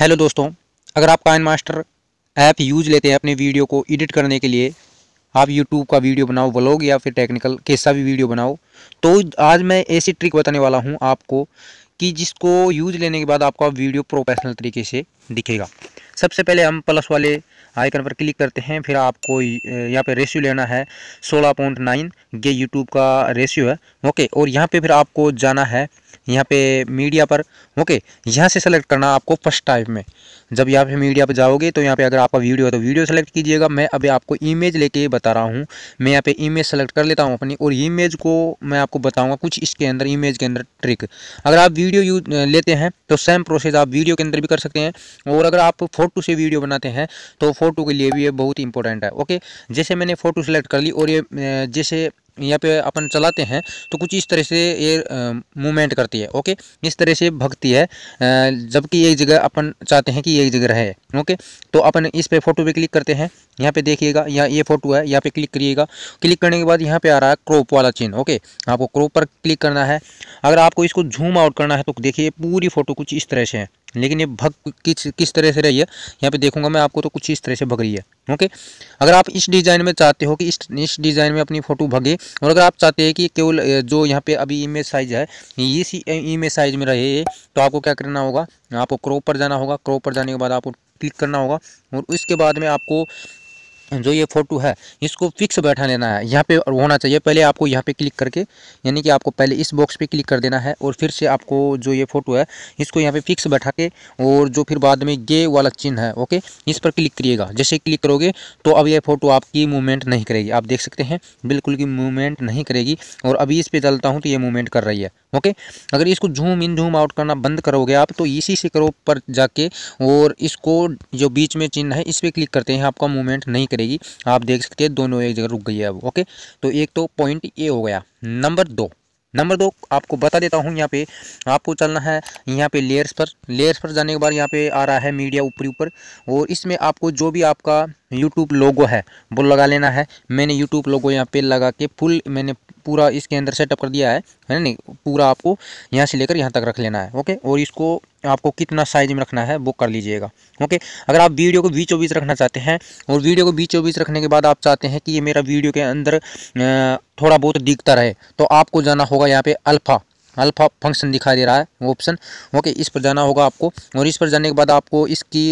hello दोस्तों अगर आप काइन मास्टर ऐप यूज लेते हैं अपने वीडियो को एडिट करने के लिए आप यूट्यूब का वीडियो बनाओ व्लॉग या फिर टेक्निकल कैसा भी वीडियो बनाओ तो आज मैं ऐसी ट्रिक बताने वाला हूँ आपको कि जिसको यूज लेने के बाद आपका वीडियो प्रोफेशनल तरीके से दिखेगा सबसे पहले हम प्लस वाले आइकन पर क्लिक करते हैं फिर आपको यहाँ पे रेशियो लेना है 16.9 ये यूट्यूब का रेशियो है ओके और यहाँ पे फिर आपको जाना है यहाँ पे मीडिया पर ओके यहाँ से सेलेक्ट करना आपको फर्स्ट टाइम में जब यहाँ पे मीडिया पर जाओगे तो यहाँ पे अगर आपका वीडियो है तो वीडियो सेलेक्ट कीजिएगा मैं अभी आपको इमेज लेके बता रहा हूँ मैं यहाँ पे इमेज सेलेक्ट कर लेता हूँ अपनी और इमेज को मैं आपको बताऊँगा कुछ इसके अंदर इमेज के अंदर ट्रिक अगर आप वीडियो लेते हैं तो सेम प्रोसेस आप वीडियो के अंदर भी कर सकते हैं और अगर आप फ़ोटो से वीडियो बनाते हैं तो फ़ोटो के लिए भी ये बहुत इंपॉर्टेंट है ओके जैसे मैंने फ़ोटो सेलेक्ट कर ली और ये जैसे यहाँ पे अपन चलाते हैं तो कुछ इस तरह से ये मूवमेंट करती है ओके इस तरह से भगती है जबकि एक जगह अपन चाहते हैं कि एक जगह रहे ओके तो अपन इस पर फोटो पे क्लिक करते हैं यहाँ पे देखिएगा यहाँ ये फोटो है यहाँ पे क्लिक करिएगा क्लिक करने के बाद यहाँ पे आ रहा है क्रोप वाला चिन्ह ओके आपको क्रोप पर क्लिक करना है अगर आपको इसको झूम आउट करना है तो देखिए पूरी फोटो कुछ इस तरह से है लेकिन ये भग किस किस तरह से रही है यहाँ पे देखूंगा मैं आपको तो कुछ इस तरह से भग रही है ओके अगर आप इस डिज़ाइन में चाहते हो कि इस इस डिज़ाइन में अपनी फ़ोटो भगे और अगर आप चाहते हैं कि केवल जो यहाँ पे अभी इमेज साइज है इस इमेज साइज में रहे तो आपको क्या करना होगा आपको क्रॉप पर जाना होगा क्रॉप पर जाने के बाद आपको क्लिक करना होगा और उसके बाद में आपको जो ये फ़ोटो है इसको फिक्स बैठा लेना है यहाँ पे होना चाहिए पहले आपको यहाँ पे क्लिक करके यानी कि आपको पहले इस बॉक्स पे क्लिक कर देना है और फिर से आपको जो ये फ़ोटो है इसको यहाँ पे फिक्स बैठा के और जो फिर बाद में ये वाला चिन्ह है ओके इस पर क्लिक करिएगा जैसे क्लिक करोगे तो अब ये फ़ोटो आपकी मूवमेंट नहीं करेगी आप देख सकते हैं बिल्कुल की मूवमेंट नहीं करेगी और अभी इस पर चलता हूँ तो ये मूवमेंट कर रही है ओके अगर इसको झूम इन झूम आउट करना बंद करोगे आप तो इसी से करो पर जाके और इसको जो बीच में चिन्ह है इस पर क्लिक करते हैं आपका मूवमेंट नहीं करेगी आप देख सकते हैं दोनों एक जगह रुक गई है अब ओके तो एक तो पॉइंट ए हो गया नंबर दो नंबर दो आपको बता देता हूँ यहाँ पे आपको चलना है यहाँ पे लेयर्स पर लेयर्स पर जाने के बाद यहाँ पे आ रहा है मीडिया ऊपरी ऊपर और इसमें आपको जो भी आपका यूट्यूब लोगो है वो लगा लेना है मैंने यूट्यूब लोगो यहाँ पे लगा के फुल मैंने पूरा इसके अंदर सेटअप कर दिया है है नहीं पूरा आपको यहाँ से लेकर यहाँ तक रख लेना है ओके और इसको आपको कितना साइज में रखना है वो कर लीजिएगा ओके अगर आप वीडियो को बीचों बीच रखना चाहते हैं और वीडियो को बीचों बीच रखने के बाद आप चाहते हैं कि ये मेरा वीडियो के अंदर थोड़ा बहुत दिखता रहे तो आपको जाना होगा यहाँ पे अल्फ़ा अल्फ़ा फंक्शन दिखाई दे रहा है ऑप्शन ओके इस पर जाना होगा आपको और इस पर जाने के बाद आपको इसकी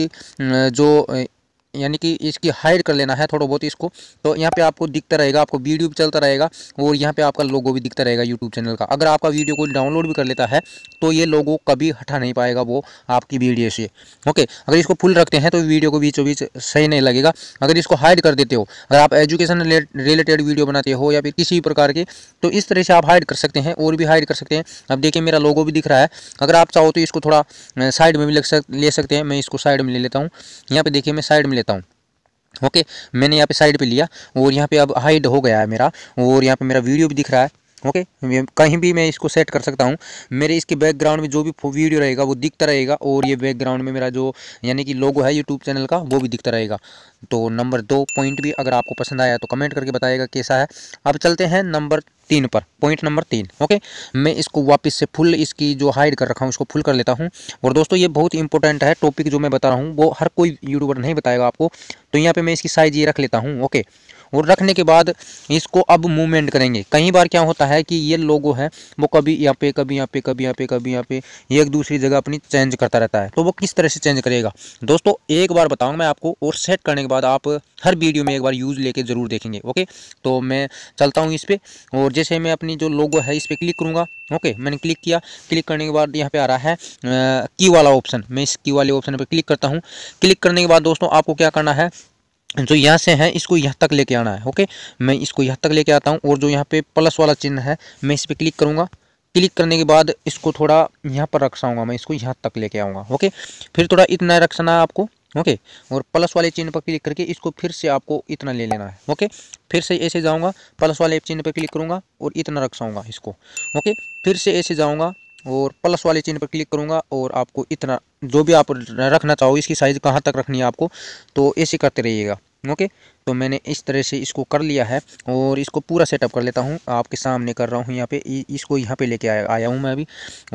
जो यानी कि इसकी हाइड कर लेना है थोड़ा बहुत इसको तो यहाँ पे आपको दिखता रहेगा आपको वीडियो भी चलता रहेगा और यहाँ पे आपका लोगो भी दिखता रहेगा यूट्यूब चैनल का अगर आपका वीडियो कोई डाउनलोड भी कर लेता है तो ये लोगो कभी हटा नहीं पाएगा वो आपकी वीडियो से ओके अगर इसको फुल रखते हैं तो वीडियो को बीचों बीच सही नहीं लगेगा अगर इसको हाइड कर देते हो अगर आप एजुकेशन रिलेटेड वीडियो बनाते हो या फिर किसी भी प्रकार के तो इस तरह से आप हाइड कर सकते हैं और भी हाइड कर सकते हैं अब देखिए मेरा लोगो भी दिख रहा है अगर आप चाहो तो इसको थोड़ा साइड में भी ले सकते हैं मैं इसको साइड में ले लेता हूँ यहाँ पे देखिए मैं साइड में लेता लेता हूँ ओके मैंने यहाँ पे साइड पे लिया और यहाँ पे अब हाइड हो गया है मेरा और यहाँ पे मेरा वीडियो भी दिख रहा है ओके कहीं भी मैं इसको सेट कर सकता हूँ मेरे इसके बैकग्राउंड में जो भी वीडियो रहेगा वो दिखता रहेगा और ये बैकग्राउंड में मेरा जो यानी कि लोगो है यूट्यूब चैनल का वो भी दिखता रहेगा तो नंबर दो पॉइंट भी अगर आपको पसंद आया तो कमेंट करके बताएगा कैसा है अब चलते हैं नंबर तीन पर पॉइंट नंबर तीन ओके मैं इसको वापस से फुल इसकी जो हाइड कर रखा हूँ उसको फुल कर लेता हूँ और दोस्तों ये बहुत इंपॉर्टेंट है टॉपिक जो मैं बता रहा हूँ वो हर कोई यूट्यूबर नहीं बताएगा आपको तो यहाँ पे मैं इसकी साइज़ ये रख लेता हूँ ओके और रखने के बाद इसको अब मूवमेंट करेंगे कई बार क्या होता है कि ये लोगो है वो कभी यहाँ पे कभी यहाँ पे कभी यहाँ पे कभी यहाँ पे एक दूसरी जगह अपनी चेंज करता रहता है तो वो किस तरह से चेंज करेगा दोस्तों एक बार बताऊँगा मैं आपको और सेट करने के बाद आप हर वीडियो में एक बार यूज़ लेके ज़रूर देखेंगे ओके तो मैं चलता हूँ इस पर और जैसे मैं अपनी जो लोगो है इस पर क्लिक करूँगा ओके okay, मैंने क्लिक किया क्लिक करने के बाद यहाँ पे आ रहा है की वाला ऑप्शन मैं इस की वाले ऑप्शन पर क्लिक करता हूँ क्लिक करने के बाद दोस्तों आपको क्या करना है जो यहाँ से है इसको यहाँ तक लेके आना है ओके मैं इसको यहाँ तक लेके आता हूँ और जो यहाँ पे प्लस वाला चिन्ह है मैं इस पर क्लिक करूँगा क्लिक करने के बाद इसको थोड़ा यहाँ पर रखसाऊँगा मैं इसको यहाँ तक लेके आऊँगा ओके फिर थोड़ा इतना रखसना है आपको ओके और प्लस वाले चिन्ह पर क्लिक करके इसको फिर से आपको इतना ले लेना है ओके फिर से ऐसे जाऊँगा प्लस वाले चिन्ह पर क्लिक करूँगा और इतना रखसाऊँगा इसको ओके फिर से ऐसे जाऊँगा और प्लस वाले चिन्ह पर क्लिक करूँगा और आपको इतना जो भी आप रखना चाहो इसकी साइज़ कहाँ तक रखनी है आपको तो ऐसे करते रहिएगा ओके तो मैंने इस तरह से इसको कर लिया है और इसको पूरा सेटअप कर लेता हूँ आपके सामने कर रहा हूँ यहाँ पे इसको यहाँ पे लेके आया आया हूँ मैं अभी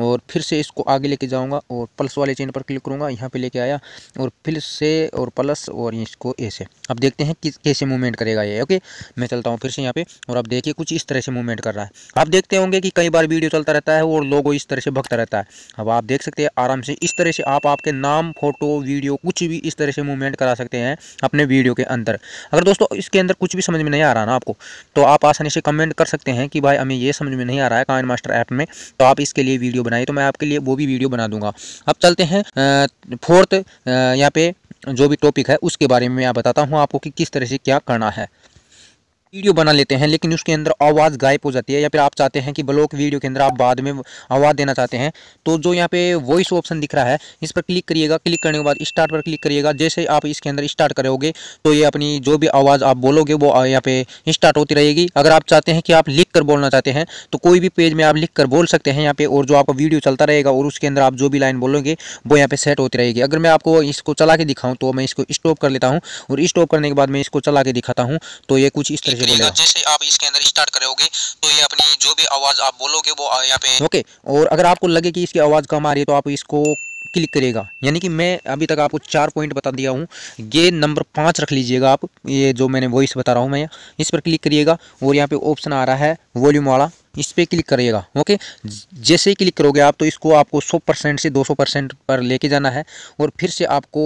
और फिर से इसको आगे लेके जाऊँगा और प्लस वाले चेन पर क्लिक करूँगा यहाँ पे लेके आया और फिर से और प्लस और इसको ऐसे अब देखते हैं किस कैसे मूवमेंट करेगा ये ओके मैं चलता हूँ फिर से यहाँ पर और अब देखिए कुछ इस तरह से मूवमेंट कर रहा है आप देखते होंगे कि कई बार वीडियो चलता रहता है और लोगों इस तरह से भगता रहता है अब आप देख सकते हैं आराम से इस तरह से आप आपके नाम फोटो वीडियो कुछ भी इस तरह से मूवमेंट करा सकते हैं अपने वीडियो के अंदर अगर अगर दोस्तों इसके अंदर कुछ भी समझ में नहीं आ रहा ना आपको तो आप आसानी से कमेंट कर सकते हैं कि भाई हमें ये समझ में नहीं आ रहा है काइन मास्टर ऐप में तो आप इसके लिए वीडियो बनाए तो मैं आपके लिए वो भी वीडियो बना दूंगा अब चलते हैं फोर्थ यहाँ पे जो भी टॉपिक है उसके बारे में मैं बताता हूँ आपको कि किस तरह से क्या करना है वीडियो बना लेते हैं लेकिन उसके अंदर आवाज़ गायब हो जाती है या फिर आप चाहते हैं कि ब्लॉक वीडियो के अंदर आप बाद में आवाज़ देना चाहते हैं तो जो यहाँ पे वॉइस ऑप्शन दिख रहा है इस पर क्लिक करिएगा क्लिक करने के बाद स्टार्ट पर क्लिक करिएगा जैसे आप इसके अंदर स्टार्ट करोगे तो ये अपनी जो भी आवाज़ आप बोलोगे वो यहाँ पे स्टार्ट होती रहेगी अगर आप चाहते हैं कि आप कर बोलना चाहते हैं तो कोई भी पेज में आप लिख कर बोल सकते हैं यहाँ पे और जो आपका वीडियो चलता रहेगा और उसके अंदर आप जो भी लाइन बोलोगे वो यहाँ पे सेट होती रहेगी अगर मैं आपको इसको चला के दिखाऊँ तो मैं इसको स्टॉप कर लेता हूँ और स्टॉप करने के बाद मैं इसको चला के दिखाता हूँ तो ये कुछ इस तरह से बोलेगा जैसे आप इसके अंदर स्टार्ट करोगे तो ये अपनी जो भी आवाज़ आप बोलोगे वो यहाँ पे ओके और अगर आपको लगे कि इसकी आवाज़ कम आ रही है तो आप इसको क्लिक करेगा यानी कि मैं अभी तक आपको चार पॉइंट बता दिया हूँ ये नंबर पाँच रख लीजिएगा आप ये जो मैंने वॉइस बता रहा हूँ मैं इस पर क्लिक करिएगा और यहाँ पे ऑप्शन आ रहा है वॉल्यूम वाला इस पर क्लिक करिएगा ओके जैसे ही क्लिक करोगे आप तो इसको आपको सौ परसेंट से दो सौ परसेंट पर लेके जाना है और फिर से आपको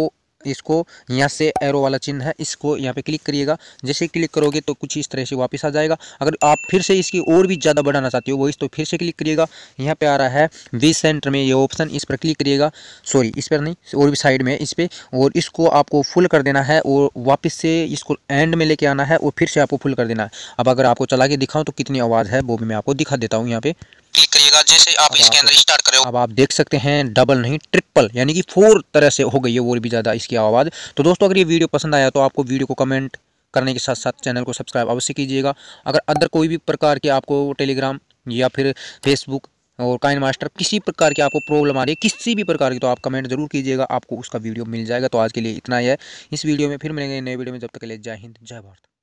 इसको यहाँ से एरो वाला चिन्ह है इसको यहाँ पे क्लिक करिएगा जैसे क्लिक करोगे तो कुछ इस तरह से वापस आ जाएगा अगर आप फिर से इसकी और भी ज़्यादा बढ़ाना चाहते हो वो इस तो फिर से क्लिक करिएगा यहाँ पे आ रहा है वी सेंटर में ये ऑप्शन इस पर क्लिक करिएगा सॉरी इस पर नहीं और भी साइड में इस पर और इसको आपको फुल कर देना है और वापस से इसको एंड में लेके आना है और फिर से आपको फुल कर देना है अब अगर आपको चला के दिखाऊँ तो कितनी आवाज़ है वो भी मैं आपको दिखा देता हूँ यहाँ पर क्लिक करिएगा जैसे आप इसके अंदर स्टार्ट करें अब आप देख सकते हैं डबल नहीं ट्रिपल यानी कि फोर तरह से हो गई है और भी ज़्यादा इसकी आवाज़ तो दोस्तों अगर ये वीडियो पसंद आया तो आपको वीडियो को कमेंट करने के साथ साथ चैनल को सब्सक्राइब अवश्य कीजिएगा अगर अदर कोई भी प्रकार के आपको टेलीग्राम या फिर फेसबुक और काइन मास्टर किसी प्रकार की आपको प्रॉब्लम आ रही है किसी भी प्रकार की तो आप कमेंट जरूर कीजिएगा आपको उसका वीडियो मिल जाएगा तो आज के लिए इतना ही है इस वीडियो में फिर मिलेंगे नए वीडियो में जब तक के लिए जय हिंद जय भारत